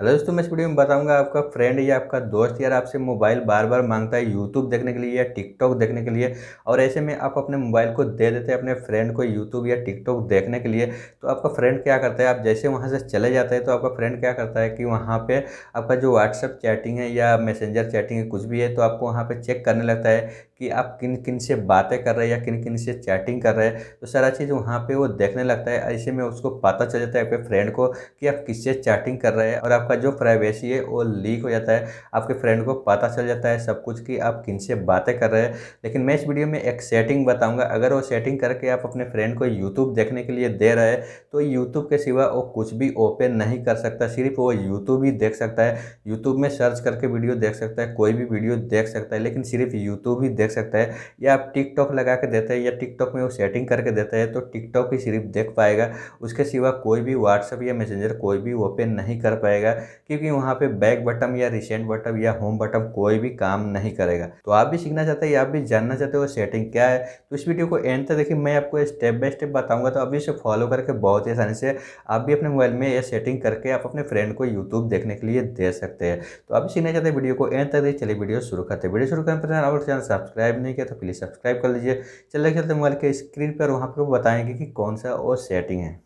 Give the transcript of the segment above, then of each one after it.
hello दोस्तों मैं इस वीडियो में बताऊंगा आपका फ्रेंड या आपका दोस्त यार आपसे मोबाइल बार बार मांगता है यूट्यूब देखने के लिए या टिकटॉक देखने के लिए और ऐसे में आप अपने मोबाइल को दे देते हैं अपने फ्रेंड को यूट्यूब या टिकटॉक देखने के लिए तो आपका फ्रेंड क्या करता है आप जैसे वहाँ से चले जाते हैं तो आपका फ्रेंड क्या करता है कि वहाँ पर आपका जो व्हाट्सअप चैटिंग है या मैसेंजर चैटिंग है कुछ भी है तो आपको वहाँ पर चेक करने लगता है कि आप किन किन से बातें कर रहे हैं या किन किन से चैटिंग कर रहे हैं तो सारा चीज़ वहाँ पर वो देखने लगता है ऐसे में उसको पता चल जाता है आपके फ्रेंड को कि आप किससे चैटिंग कर रहे हैं और आप आपका जो प्राइवेसी है वो लीक हो जाता है आपके फ्रेंड को पता चल जाता है सब कुछ कि आप किन से बातें कर रहे हैं लेकिन मैं इस वीडियो में एक सेटिंग बताऊँगा अगर वो सेटिंग करके आप अपने फ्रेंड को यूट्यूब देखने के लिए दे रहे हैं तो यूट्यूब के सिवा वो कुछ भी ओपन नहीं कर सकता सिर्फ वो यूट्यूब ही देख सकता है यूट्यूब में सर्च करके वीडियो देख सकता है कोई भी वीडियो देख सकता है लेकिन सिर्फ यूट्यूब ही देख सकता है या आप टिकटॉक लगा के देते हैं या टिकटॉक में वो सेटिंग करके देते हैं तो टिकटॉक ही सिर्फ देख पाएगा उसके सिवा कोई भी व्हाट्सअप या मैसेंजर कोई भी ओपन नहीं कर पाएगा क्योंकि वहाँ पे बैक बटन या रिसेंट बटन या होम बटन कोई भी काम नहीं करेगा तो आप भी सीखना चाहते हैं या आप भी जानना चाहते हो सेटिंग क्या है तो इस वीडियो को एंड तक देखिए मैं आपको स्टेप बाय स्टेप बताऊंगा तो आप इसे फॉलो करके बहुत ही आसानी से आप भी अपने मोबाइल में यह सेटिंग करके आप अपने फ्रेंड को यूट्यूब देखने के लिए दे सकते हैं तो आप भी सीखना चाहते हैं वीडियो को एंड तक देखिए चलिए वीडियो शुरू करते हैं वीडियो शुरू करने पर अगर चैनल सब्सक्राइब नहीं किया तो प्लीज़ सब्सक्राइब कर लीजिए चले चलते मोबाइल के स्क्रीन पर वहाँ पर बताएंगे कि कौन सा वो सेटिंग है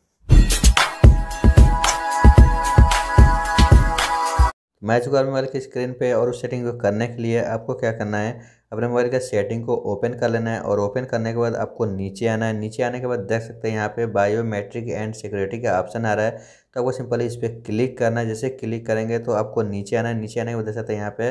मैच को मोबाइल की स्क्रीन पे और उस सेटिंग को करने के लिए आपको क्या करना है अपने मोबाइल का सेटिंग को ओपन कर लेना है और ओपन करने के बाद आपको नीचे आना है नीचे आने के बाद देख सकते हैं यहाँ पे बायोमेट्रिक एंड सिक्योरिटी का ऑप्शन आ रहा है तो आपको सिंपली इस पर क्लिक करना है जैसे क्लिक करेंगे तो आपको नीचे आना है नीचे आने के बाद देख सकते हैं यहाँ पे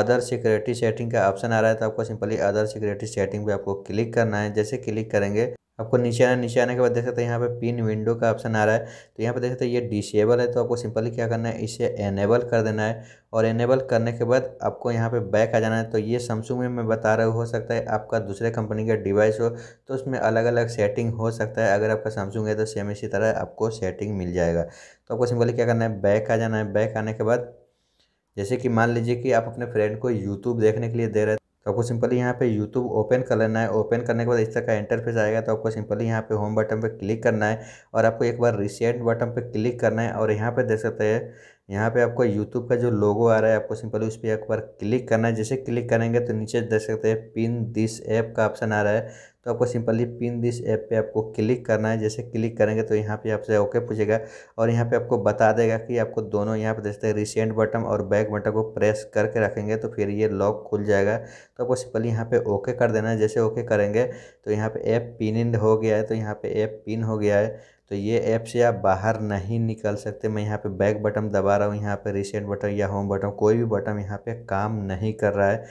अदर सिक्योरिटी सेटिंग का ऑप्शन आ रहा है तो आपको सिंपली अदर सिक्योरिटी सेटिंग पे आपको क्लिक करना है जैसे क्लिक करेंगे आपको नीचे आना नीचे आने के बाद देख सकते हैं यहाँ पे पिन विंडो का ऑप्शन आ रहा है तो यहाँ पे देख सकते हैं ये डिसेबल है तो आपको सिंपली क्या करना है इसे एनेबल कर देना है और एनेबल करने के बाद आपको यहाँ पे बैक आ जाना है तो ये सैमसंग में मैं बता रहा हूँ हो सकता है आपका दूसरे कंपनी का डिवाइस हो तो उसमें अलग अलग सेटिंग हो सकता है अगर आपका सैमसंग है तो सेम इसी तरह आपको सेटिंग मिल जाएगा तो आपको सिंपली क्या करना है बैक आ जाना है बैक आने के बाद जैसे कि मान लीजिए कि आप अपने फ्रेंड को यूट्यूब देखने के लिए दे रहे तो आपको सिंपली यहाँ पे यूट्यूब ओपन कर लेना है ओपन करने के बाद इस तरह का इंटरफेस आएगा तो आपको सिंपली यहाँ पे होम बटन पे क्लिक करना है और आपको एक बार रिसेंट बटन पे क्लिक करना है और यहाँ पे देख सकते हैं यहाँ पे आपको यूट्यूब का जो लोगो आ रहा है आपको सिंपली उस पर एक बार क्लिक करना है जैसे क्लिक करेंगे तो नीचे देख सकते हैं पिन दिस ऐप का ऑप्शन आ रहा है तो आपको सिंपली पिन दिस ऐप पे आपको क्लिक करना है जैसे क्लिक करेंगे तो यहाँ पे आपसे ओके पूछेगा और यहाँ पे आपको बता देगा कि आपको दोनों यहाँ पे हैं रिसेंट बटन और बैक बटन को प्रेस करके रखेंगे तो फिर ये लॉक खुल जाएगा तो आपको सिंपली यहाँ पे ओके कर देना है जैसे ओके करेंगे तो यहाँ पर ऐप पिन इन हो गया है तो यहाँ पर ऐप पिन हो गया है तो ये ऐप से आप बाहर नहीं निकल सकते मैं यहाँ पे बैक बटन दबा रहा हूँ यहाँ पे रिसेंट बटन या होम बटन कोई भी बटन यहाँ पे काम नहीं कर रहा है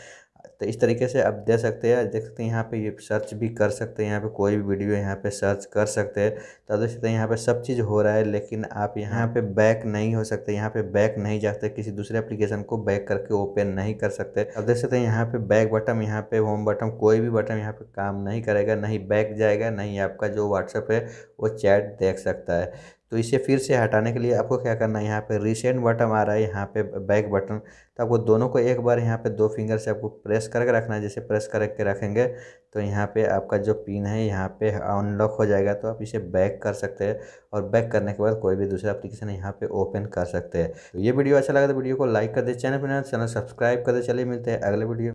तो इस तरीके से आप दे सकते हैं देख सकते हैं यहाँ पे ये सर्च भी कर सकते हैं यहाँ पे कोई भी वीडियो यहाँ पे सर्च कर सकते हैं तो देख सकते हैं यहाँ पे सब चीज़ हो रहा है लेकिन आप यहाँ पे बैक नहीं हो सकते यहाँ पे बैक नहीं जा सकते किसी दूसरे एप्लीकेशन को बैक करके ओपन नहीं कर सकते अब तो देख सकते हैं यहाँ पे बैक बटन यहाँ पे होम बटन कोई भी बटन यहाँ पे काम नहीं करेगा नहीं बैक जाएगा नहीं आपका जो व्हाट्सअप है वो चैट देख सकता है तो इसे फिर से हटाने के लिए आपको क्या करना है यहाँ पे रिसेंट बटन आ रहा है यहाँ पे बैक बटन तो आपको दोनों को एक बार यहाँ पे दो फिंगर से आपको प्रेस करके रखना है जैसे प्रेस करके रखेंगे तो यहाँ पे आपका जो पिन है यहाँ पे अनलॉक हो जाएगा तो आप इसे बैक कर सकते हैं और बैक करने के बाद कोई भी दूसरा अप्लीकेशन यहाँ पर ओपन कर सकते हैं तो ये वीडियो अच्छा लगा तो वीडियो को लाइक कर दे चैनल पर चैनल सब्सक्राइब कर दे चलिए मिलते हैं अगले वीडियो